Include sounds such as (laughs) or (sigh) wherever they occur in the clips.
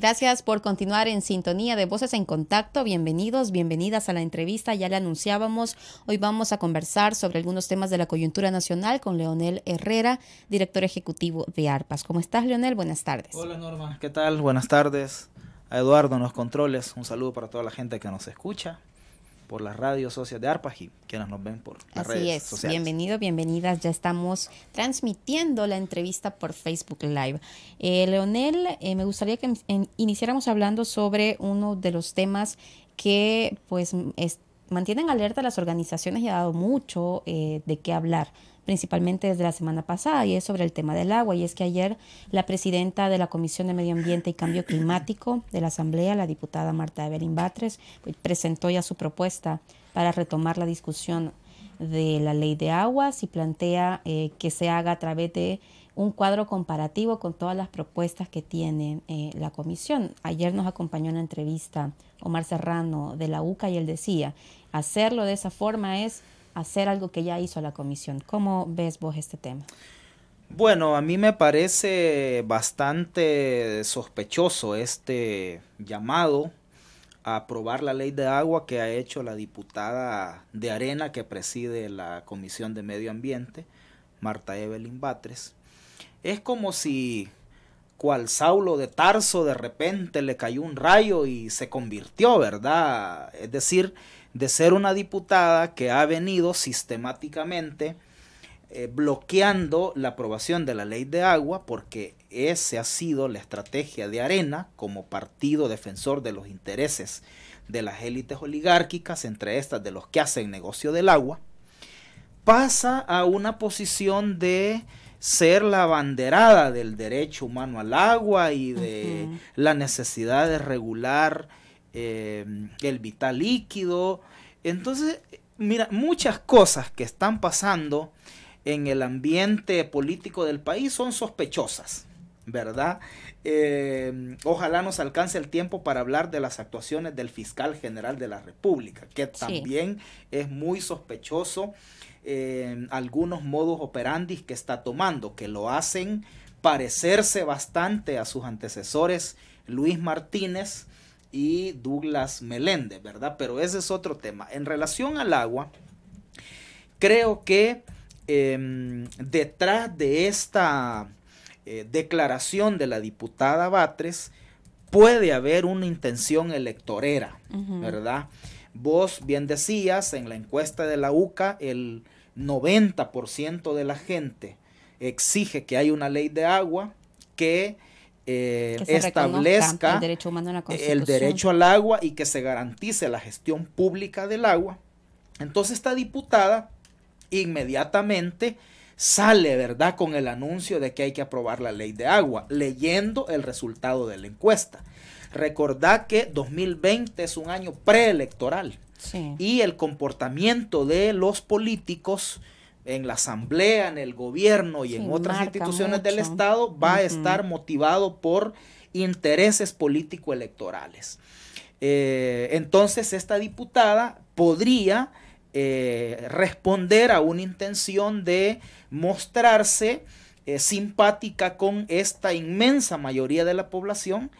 Gracias por continuar en sintonía de Voces en Contacto. Bienvenidos, bienvenidas a la entrevista. Ya le anunciábamos. Hoy vamos a conversar sobre algunos temas de la coyuntura nacional con Leonel Herrera, director ejecutivo de ARPAS. ¿Cómo estás, Leonel? Buenas tardes. Hola, Norma. ¿Qué tal? Buenas tardes. A Eduardo nos los controles. Un saludo para toda la gente que nos escucha por las radios socias de Arpagi, quienes nos ven por las Así es. Bienvenido, bienvenidas. Ya estamos transmitiendo la entrevista por Facebook Live. Eh, Leonel, eh, me gustaría que em, iniciáramos hablando sobre uno de los temas que pues mantienen alerta las organizaciones y ha dado mucho eh, de qué hablar principalmente desde la semana pasada, y es sobre el tema del agua. Y es que ayer la presidenta de la Comisión de Medio Ambiente y Cambio Climático de la Asamblea, la diputada Marta Evelyn Batres, pues, presentó ya su propuesta para retomar la discusión de la ley de aguas y plantea eh, que se haga a través de un cuadro comparativo con todas las propuestas que tiene eh, la comisión. Ayer nos acompañó en la entrevista Omar Serrano de la UCA y él decía, hacerlo de esa forma es hacer algo que ya hizo la comisión. ¿Cómo ves vos este tema? Bueno, a mí me parece bastante sospechoso este llamado a aprobar la ley de agua que ha hecho la diputada de Arena que preside la Comisión de Medio Ambiente, Marta Evelyn Batres. Es como si cual Saulo de Tarso de repente le cayó un rayo y se convirtió, ¿verdad? Es decir, de ser una diputada que ha venido sistemáticamente eh, bloqueando la aprobación de la ley de agua porque esa ha sido la estrategia de Arena como partido defensor de los intereses de las élites oligárquicas, entre estas de los que hacen negocio del agua, pasa a una posición de ser la banderada del derecho humano al agua y de la necesidad de regular Em, el vital líquido. Entonces, mira, muchas cosas que están pasando en el ambiente político del país son sospechosas, ¿verdad? Em, ojalá nos alcance el tiempo para hablar de las actuaciones del fiscal general de la República, que también es muy sospechoso em, algunos modos operandis que está tomando, que lo hacen parecerse bastante a sus antecesores Luis Martínez, y Douglas Meléndez, ¿verdad? Pero ese es otro tema. En relación al agua, creo que em, detrás de esta eh, declaración de la diputada Batres puede haber una intención electorera, ¿verdad? Vos bien decías en la encuesta de la UCA, el 90% de la gente exige que haya una ley de agua que eh, establezca el derecho, al agua y que se garantice la gestión pública del agua. Entonces esta diputada inmediatamente sale, ¿verdad?, con el anuncio de que hay que aprobar la ley de agua, leyendo el resultado de la encuesta. Recordá que 2020 es un año preelectoral y el comportamiento de los políticos en la asamblea, en el gobierno y en otras instituciones del Estado va a estar motivado por intereses político-electorales. Eh, entonces, esta diputada podría eh, responder a una intención de mostrarse eh, simpática con esta inmensa mayoría de la población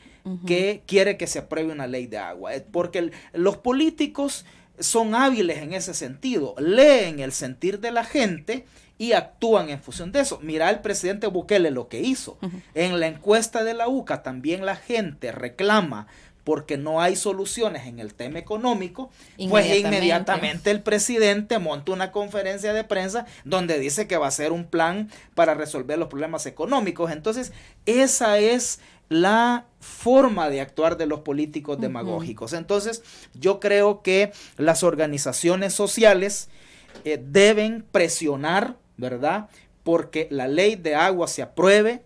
que quiere que se apruebe una ley de agua. Porque los políticos son hábiles en ese sentido, leen el sentir de la gente y actúan en función de eso. Mira el presidente Bukele lo que hizo. En la encuesta de la UCA también la gente reclama porque no hay soluciones en el tema económico, pues inmediatamente el presidente monta una conferencia de prensa donde dice que va a ser un plan para resolver los problemas económicos. Entonces, esa es la forma de actuar de los políticos demagógicos. Entonces, yo creo que las organizaciones sociales eh, deben presionar, ¿verdad? Porque la ley de agua se apruebe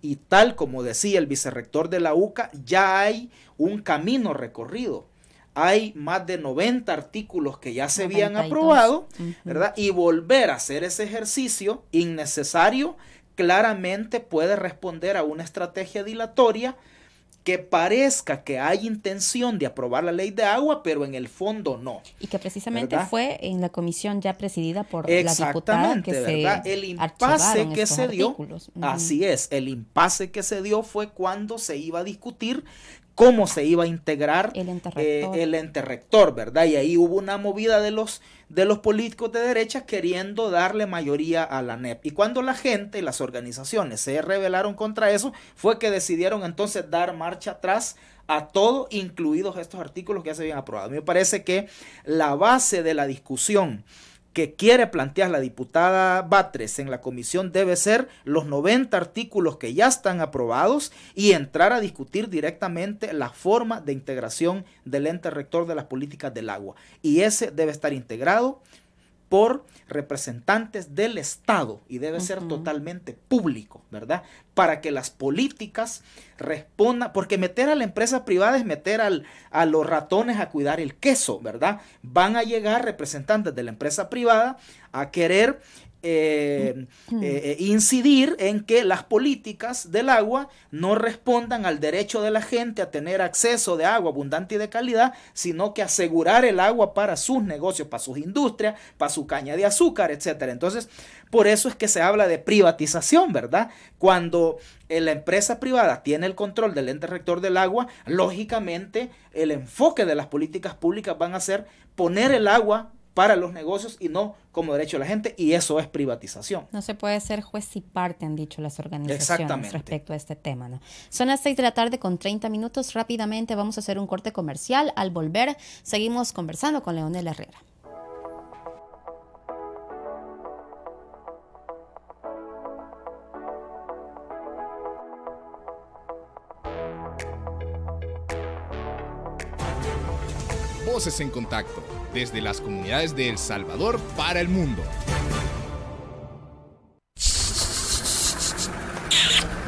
y tal como decía el vicerrector de la UCA, ya hay un camino recorrido. Hay más de 90 artículos que ya se habían aprobado, ¿verdad? Y volver a hacer ese ejercicio innecesario claramente puede responder a una estrategia dilatoria que parezca que hay intención de aprobar la ley de agua, pero en el fondo no. Y que precisamente fue en la comisión ya presidida por la diputada que Se el impasse que se dio, así es, el impasse que se dio fue cuando se iba a discutir cómo se iba a integrar eh, el ente, rector. ¿verdad? Y ahí hubo una movida de los, de los políticos de derecha queriendo darle mayoría a la NEP. Y cuando la gente y las organizaciones se rebelaron contra eso, fue que decidieron entonces dar marcha atrás a todo, incluidos estos artículos que ya se habían aprobado. Me parece que la base de la discusión que quiere plantear la diputada Batres en la comisión debe ser los 90 artículos que ya están aprobados y entrar a discutir directamente la forma de integración del ente rector de las políticas del agua. Y ese debe estar integrado por representantes del Estado y debe ser totalmente público, ¿verdad? Para que las políticas respondan, porque meter a la empresa privada es meter al, a los ratones a cuidar el queso, ¿verdad? Van a llegar representantes de la empresa privada a querer eh, mm. eh, eh, incidir en que las políticas del agua no respondan al derecho de la gente a tener acceso de agua abundante y de calidad, sino que asegurar el agua para sus negocios, para sus industrias, para su caña de azúcar, etc. Entonces, por eso es que se habla de privatización, ¿verdad? Cuando la empresa privada tiene el control del ente rector del agua, lógicamente el enfoque de las políticas públicas van a ser poner el agua para los negocios y no como derecho de la gente, y eso es privatización. No se puede ser juez y parte, han dicho las organizaciones respecto a este tema. ¿no? Son las 6 de la tarde con 30 minutos. Rápidamente vamos a hacer un corte comercial. Al volver, seguimos conversando con Leonel Herrera. en Contacto, desde las comunidades de El Salvador para el mundo.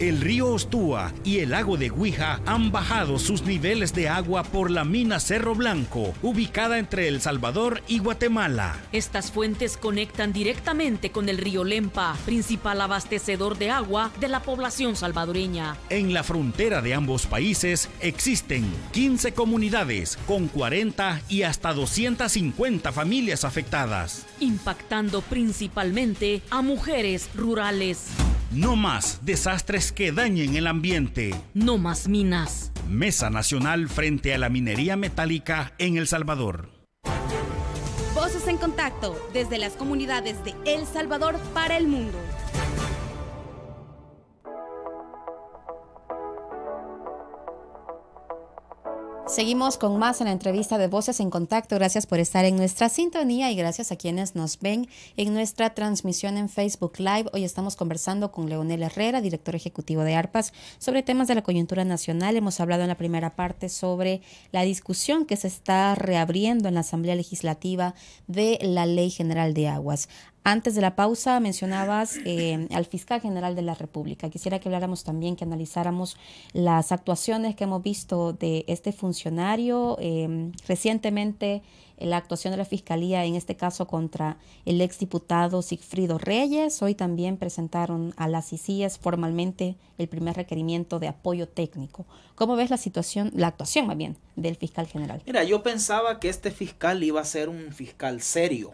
El río Ostúa y el lago de Guija han bajado sus niveles de agua por la mina Cerro Blanco, ubicada entre El Salvador y Guatemala. Estas fuentes conectan directamente con el río Lempa, principal abastecedor de agua de la población salvadoreña. En la frontera de ambos países existen 15 comunidades con 40 y hasta 250 familias afectadas, impactando principalmente a mujeres rurales. No más desastres que dañen el ambiente. No más minas. Mesa Nacional frente a la minería metálica en El Salvador. Voces en contacto desde las comunidades de El Salvador para el mundo. Seguimos con más en la entrevista de Voces en Contacto. Gracias por estar en nuestra sintonía y gracias a quienes nos ven en nuestra transmisión en Facebook Live. Hoy estamos conversando con Leonel Herrera, director ejecutivo de ARPAS, sobre temas de la coyuntura nacional. Hemos hablado en la primera parte sobre la discusión que se está reabriendo en la Asamblea Legislativa de la Ley General de Aguas. Antes de la pausa mencionabas eh, al fiscal general de la República. Quisiera que habláramos también, que analizáramos las actuaciones que hemos visto de este funcionario. Em, recientemente, la actuación de la fiscalía, en este caso contra el exdiputado Sigfrido Reyes. Hoy también presentaron a las ICIES formalmente el primer requerimiento de apoyo técnico. ¿Cómo ves la situación, la actuación más bien, del fiscal general? Mira, yo pensaba que este fiscal iba a ser un fiscal serio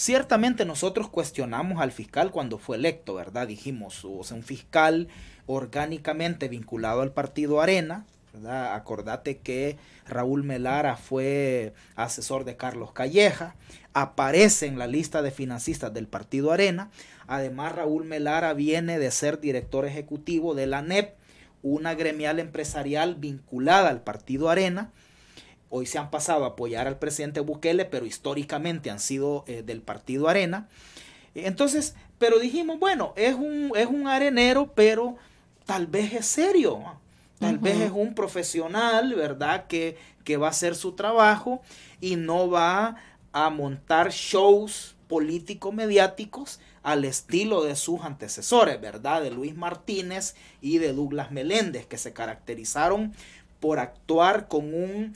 Ciertamente nosotros cuestionamos al fiscal cuando fue electo, ¿verdad? Dijimos, o oh, sea, un fiscal orgánicamente vinculado al partido Arena, ¿verdad? Acordate que Raúl Melara fue asesor de Carlos Calleja, aparece en la lista de financistas del partido Arena. Además, Raúl Melara viene de ser director ejecutivo de la NEP, una gremial empresarial vinculada al partido Arena hoy se han pasado a apoyar al presidente Bukele, pero históricamente han sido eh, del partido Arena. Entonces, pero dijimos, bueno, es un, es un arenero, pero tal vez es serio. Tal vez es un profesional, ¿verdad? Que, que va a hacer su trabajo y no va a montar shows político-mediáticos al estilo de sus antecesores, ¿verdad? De Luis Martínez y de Douglas Meléndez, que se caracterizaron por actuar con un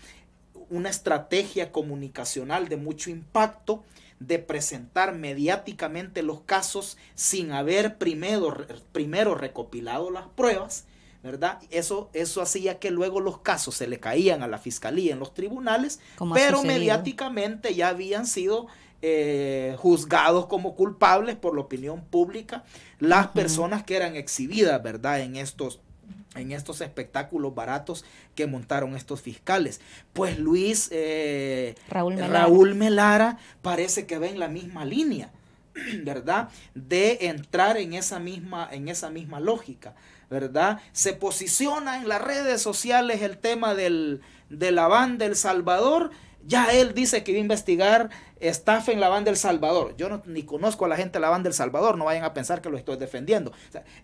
una estrategia comunicacional de mucho impacto de presentar mediáticamente los casos sin haber primero, recopilado las pruebas, ¿verdad? Eso, eso hacía que luego los casos se le caían a la fiscalía en los tribunales, pero mediáticamente ya habían sido eh, juzgados como culpables por la opinión pública las personas que eran exhibidas, ¿verdad? En estos en estos espectáculos baratos que montaron estos fiscales. Pues Luis eh, Raúl, Melara. parece que va en la misma línea, (clears throat) ¿verdad? De entrar en esa misma, en esa misma lógica, ¿verdad? Se posiciona en las redes sociales el tema del, de la banda El Salvador. Ya él dice que va a investigar estafa en la banda El Salvador. Yo no, ni conozco a la gente de la banda El Salvador, no vayan a pensar que lo estoy defendiendo.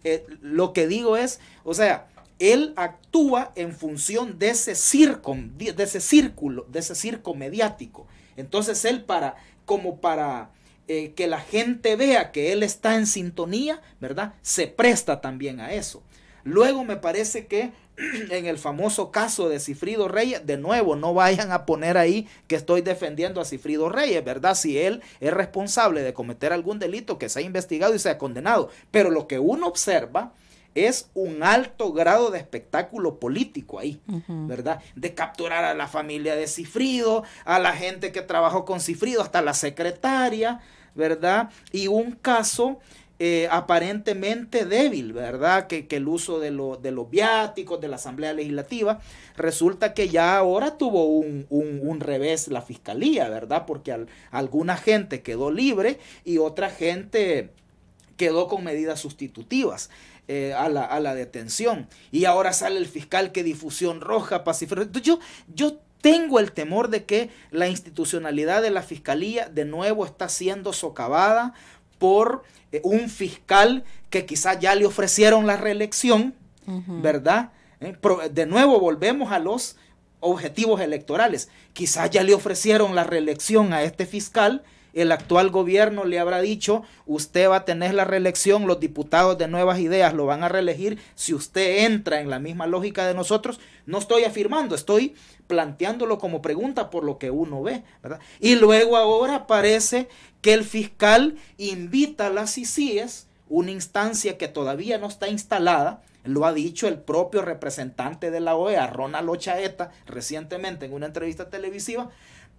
Eh, lo que digo es, o sea, él actúa en función de ese circo, de ese círculo, de ese circo mediático. Entonces él para, como para eh, que la gente vea que él está en sintonía, ¿verdad? Se presta también a eso. Luego me parece que (clears throat) en el famoso caso de Cifrido Reyes, de nuevo, no vayan a poner ahí que estoy defendiendo a Cifrido Reyes, ¿verdad? Si él es responsable de cometer algún delito que se ha investigado y se ha condenado. Pero lo que uno observa es un alto grado de espectáculo político ahí, ¿verdad? De capturar a la familia de Cifrido, a la gente que trabajó con Cifrido, hasta la secretaria, ¿verdad? Y un caso eh, aparentemente débil, ¿verdad? Que, el uso de, los viáticos, de la Asamblea Legislativa, resulta que ya ahora tuvo un, revés la fiscalía, ¿verdad? Porque alguna gente quedó libre y otra gente quedó con medidas sustitutivas. Eh, a, la, detención. Y ahora sale el fiscal que difusión roja, pacífico. Yo, yo tengo el temor de que la institucionalidad de la fiscalía de nuevo está siendo socavada por eh, un fiscal que quizás ya le ofrecieron la reelección, ¿verdad? Eh, de nuevo volvemos a los objetivos electorales. Quizás ya le ofrecieron la reelección a este fiscal el actual gobierno le habrá dicho, usted va a tener la reelección, los diputados de nuevas ideas lo van a reelegir si usted entra en la misma lógica de nosotros. No estoy afirmando, estoy planteándolo como pregunta por lo que uno ve. Y luego ahora parece que el fiscal invita a las ICIES, una instancia que todavía no está instalada, lo ha dicho el propio representante de la OEA, Ronald Chaeta, recientemente en una entrevista televisiva,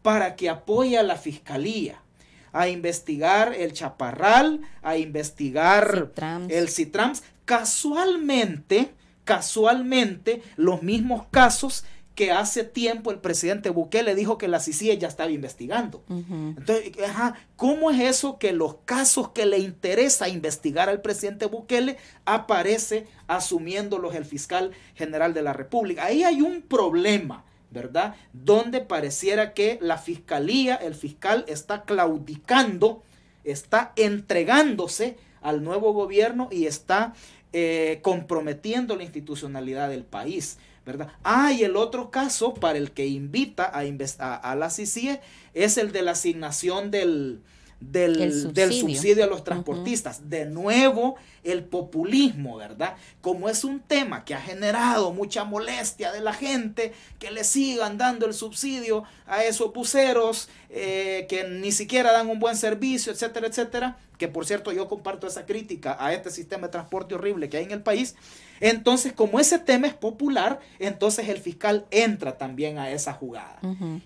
para que apoye a la fiscalía a investigar el chaparral, a investigar el Citrams. Casualmente, casualmente, los mismos casos que hace tiempo el presidente Bukele dijo que la CICIE ya estaba investigando. Entonces, ajá, ¿cómo es eso que los casos que le interesa investigar al presidente Bukele aparece asumiéndolos el fiscal general de la República? Ahí hay un problema ¿verdad? Donde pareciera que la fiscalía, el fiscal está claudicando, está entregándose al nuevo gobierno y está eh, comprometiendo la institucionalidad del país. ¿verdad? Ah, y el otro caso para el que invita a, a la CICIE es el de la asignación del, del subsidio. a los transportistas. De nuevo, el populismo, ¿verdad? Como es un tema que ha generado mucha molestia de la gente, que le sigan dando el subsidio a esos puceros eh, que ni siquiera dan un buen servicio, etcétera, etcétera, que por cierto yo comparto esa crítica a este sistema de transporte horrible que hay en el país, entonces como ese tema es popular, entonces el fiscal entra también a esa jugada,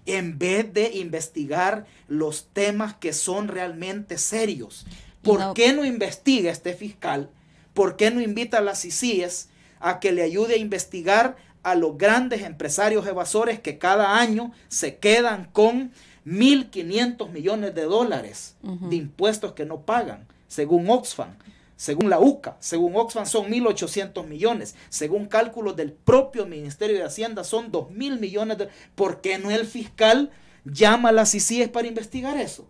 en vez de investigar los temas que son realmente serios. ¿Por qué no investiga este fiscal? ¿Por qué no invita a las ICIES a que le ayude a investigar a los grandes empresarios evasores que cada año se quedan con 1.500 millones de dólares de impuestos que no pagan, según Oxfam. Según la UCA, según Oxfam son 1.800 millones, según cálculos del propio Ministerio de Hacienda son 2.000 millones de... ¿Por qué no el fiscal llama a las ICIES para investigar eso?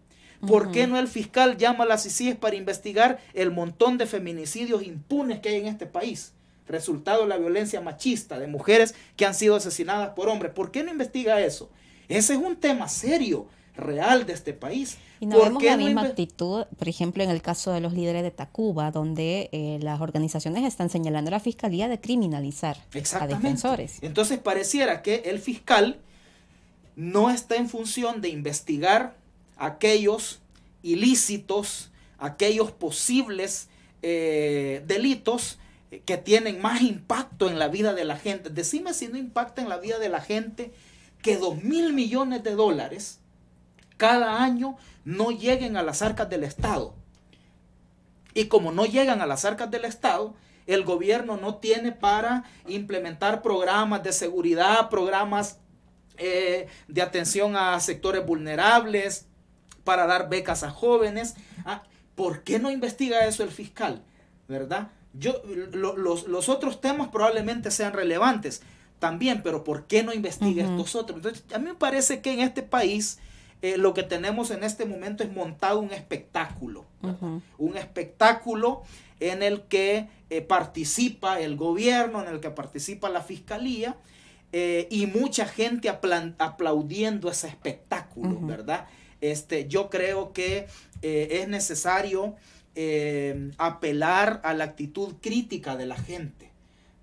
¿Por qué no el fiscal llama a las ICIES para investigar el montón de feminicidios impunes que hay en este país? Resultado de la violencia machista de mujeres que han sido asesinadas por hombres. ¿Por qué no investiga eso? Ese es un tema serio, real de este país. Y no la misma actitud, por ejemplo, en el caso de los líderes de Tacuba, donde eh, las organizaciones están señalando a la fiscalía de criminalizar a defensores. Entonces pareciera que el fiscal no está en función de investigar aquellos ilícitos, aquellos posibles eh, delitos eh, que tienen más impacto en la vida de la gente. Decime si no impacta en la vida de la gente que 2 mil millones de dólares cada año no lleguen a las arcas del Estado. Y como no llegan a las arcas del Estado, el gobierno no tiene para implementar programas de seguridad, programas eh, de atención a sectores vulnerables, para dar becas a jóvenes. Ah, ¿Por qué no investiga eso el fiscal? ¿Verdad? Yo, los otros temas probablemente sean relevantes, también, pero ¿por qué no investiga nosotros? estos otros? Entonces, a mí me parece que en este país eh, lo que tenemos en este momento es montado un espectáculo, un espectáculo en el que eh, participa el gobierno, en el que participa la fiscalía eh, y mucha gente aplaudiendo ese espectáculo, ¿verdad? Este, yo creo que es necesario apelar a la actitud crítica de la gente,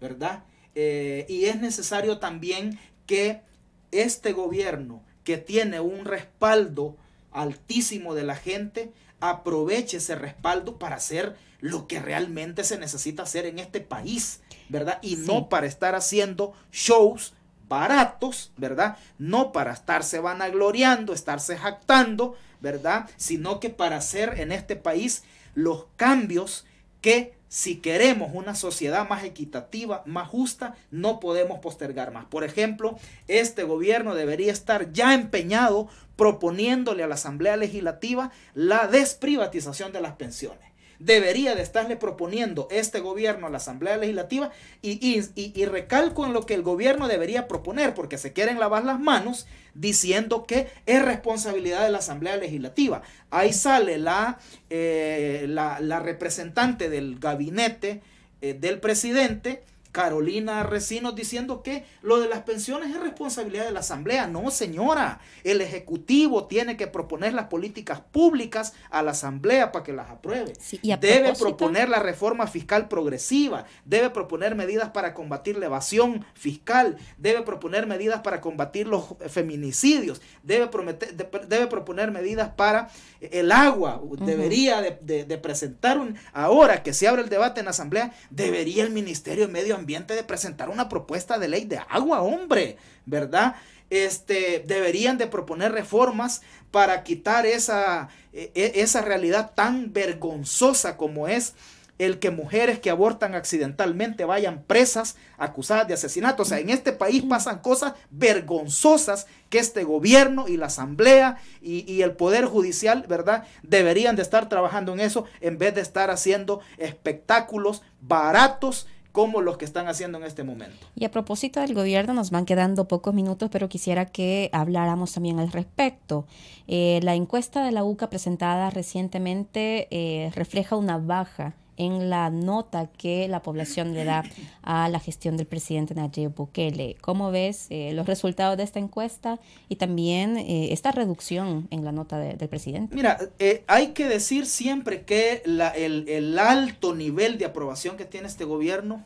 ¿verdad? Eh, y es necesario también que este gobierno que tiene un respaldo altísimo de la gente aproveche ese respaldo para hacer lo que realmente se necesita hacer en este país, ¿verdad? Y no para estar haciendo shows baratos, ¿verdad? No para estarse vanagloriando, estarse jactando, ¿verdad? Sino que para hacer en este país los cambios que si queremos una sociedad más equitativa, más justa, no podemos postergar más. Por ejemplo, este gobierno debería estar ya empeñado proponiéndole a la Asamblea Legislativa la desprivatización de las pensiones debería de estarle proponiendo este gobierno a la Asamblea Legislativa y, recalco en lo que el gobierno debería proponer, porque se quieren lavar las manos diciendo que es responsabilidad de la Asamblea Legislativa. Ahí sale la, eh, la, representante del gabinete eh, del presidente Carolina Recinos diciendo que lo de las pensiones es responsabilidad de la Asamblea. No, señora, el Ejecutivo tiene que proponer las políticas públicas a la Asamblea para que las apruebe. debe proponer la reforma fiscal progresiva, debe proponer medidas para combatir la evasión fiscal, debe proponer medidas para combatir los feminicidios, debe, prometer, debe proponer medidas para el agua. Debería de, presentar un, ahora que se abre el debate en la Asamblea, debería el Ministerio de Medio ambiente de presentar una propuesta de ley de agua, hombre, ¿verdad? Este, deberían de proponer reformas para quitar esa, e, e, esa realidad tan vergonzosa como es el que mujeres que abortan accidentalmente vayan presas acusadas de asesinato. O sea, en este país pasan cosas vergonzosas que este gobierno y la asamblea y, y, el poder judicial, ¿verdad? Deberían de estar trabajando en eso en vez de estar haciendo espectáculos baratos como los que están haciendo en este momento. Y a propósito del gobierno, nos van quedando pocos minutos, pero quisiera que habláramos también al respecto. Eh, la encuesta de la UCA presentada recientemente eh, refleja una baja en la nota que la población le da a la gestión del presidente Nayib Bukele. ¿Cómo ves eh, los resultados de esta encuesta y también eh, esta reducción en la nota del presidente? Mira, eh, hay que decir siempre que el, el alto nivel de aprobación que tiene este gobierno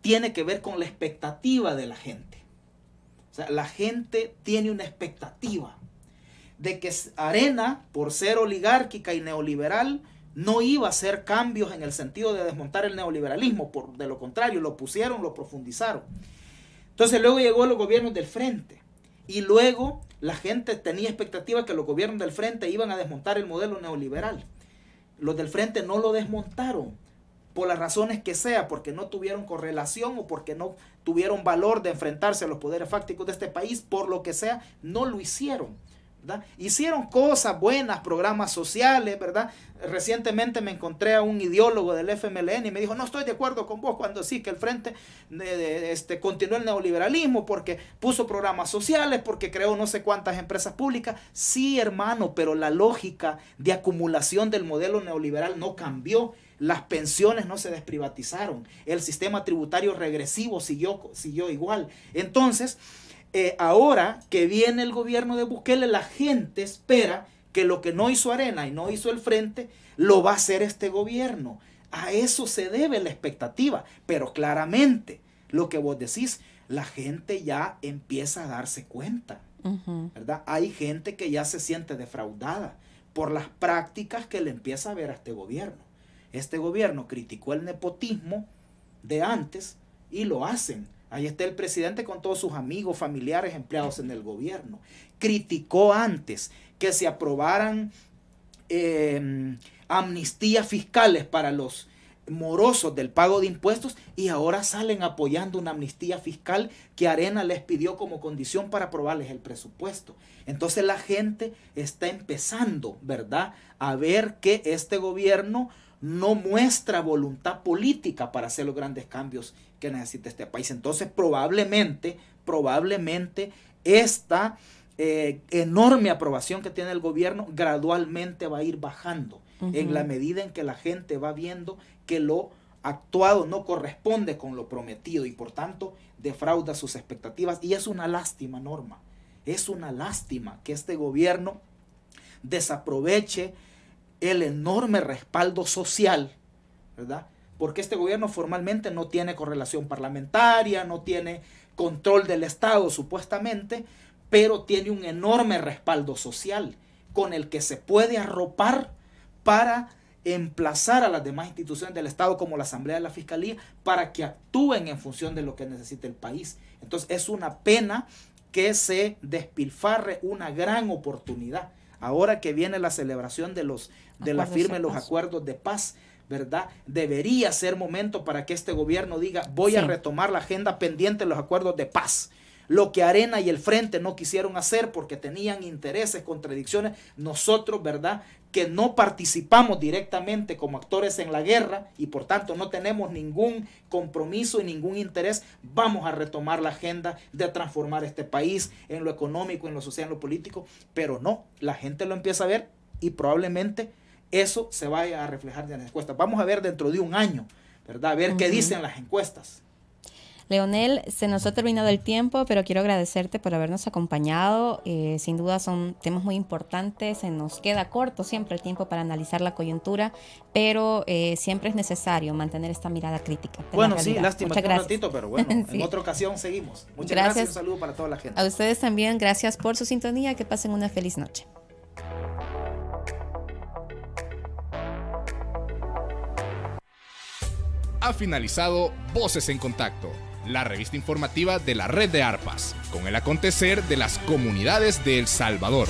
tiene que ver con la expectativa de la gente. O sea, la gente tiene una expectativa de que Arena, por ser oligárquica y neoliberal, no iba a hacer cambios en el sentido de desmontar el neoliberalismo, por de lo contrario, lo pusieron, lo profundizaron. Entonces luego llegó los gobiernos del frente y luego la gente tenía expectativa que los gobiernos del frente iban a desmontar el modelo neoliberal. Los del frente no lo desmontaron por las razones que sea, porque no tuvieron correlación o porque no tuvieron valor de enfrentarse a los poderes fácticos de este país, por lo que sea, no lo hicieron. Hicieron cosas buenas, programas sociales, ¿verdad? Recientemente me encontré a un ideólogo del FMLN y me dijo, no estoy de acuerdo con vos cuando sí, que el Frente eh, este, continuó el neoliberalismo porque puso programas sociales, porque creó no sé cuántas empresas públicas. Sí, hermano, pero la lógica de acumulación del modelo neoliberal no cambió. Las pensiones no se desprivatizaron. El sistema tributario regresivo siguió igual. Entonces, eh, ahora que viene el gobierno de Bukele, la gente espera que lo que no hizo Arena y no hizo el Frente, lo va a hacer este gobierno. A eso se debe la expectativa. Pero claramente, lo que vos decís, la gente ya empieza a darse cuenta. ¿Verdad? Hay gente que ya se siente defraudada por las prácticas que le empieza a ver a este gobierno. Este gobierno criticó el nepotismo de antes y lo hacen Ahí está el presidente con todos sus amigos, familiares, empleados en el gobierno. Criticó antes que se aprobaran em, amnistías fiscales para los morosos del pago de impuestos y ahora salen apoyando una amnistía fiscal que Arena les pidió como condición para aprobarles el presupuesto. Entonces la gente está empezando, ¿verdad?, a ver que este gobierno no muestra voluntad política para hacer los grandes cambios que necesita este país. Entonces probablemente, probablemente esta eh, enorme aprobación que tiene el gobierno gradualmente va a ir bajando en la medida en que la gente va viendo que lo actuado no corresponde con lo prometido y por tanto defrauda sus expectativas. Y es una lástima, Norma, es una lástima que este gobierno desaproveche el enorme respaldo social, ¿verdad? Porque este gobierno formalmente no tiene correlación parlamentaria, no tiene control del Estado supuestamente, pero tiene un enorme respaldo social con el que se puede arropar para emplazar a las demás instituciones del Estado como la Asamblea de la Fiscalía para que actúen en función de lo que necesita el país. Entonces es una pena que se despilfarre una gran oportunidad. Ahora que viene la celebración de, los, de la firma de los acuerdos de paz, ¿verdad? Debería ser momento para que este gobierno diga, voy a retomar la agenda pendiente de los acuerdos de paz. Lo que Arena y el Frente no quisieron hacer porque tenían intereses, contradicciones, nosotros, ¿verdad? que no participamos directamente como actores en la guerra y por tanto no tenemos ningún compromiso y ningún interés, vamos a retomar la agenda de transformar este país en lo económico, en lo social, en lo político, pero no, la gente lo empieza a ver y probablemente eso se vaya a reflejar en las encuestas. Vamos a ver dentro de un año, ¿verdad? A ver qué dicen las encuestas. Leonel, se nos ha terminado el tiempo, pero quiero agradecerte por habernos acompañado. Eh, sin duda son temas muy importantes, se nos queda corto siempre el tiempo para analizar la coyuntura, pero eh, siempre es necesario mantener esta mirada crítica. Bueno, sí, lástima, Muchas gracias. un ratito, pero (laughs) bueno, en otra ocasión seguimos. Muchas gracias. gracias, un saludo para toda la gente. A ustedes también, gracias por su sintonía, que pasen una feliz noche. ha finalizado Voces en Contacto la revista informativa de la red de ARPAS, con el acontecer de las comunidades de El Salvador.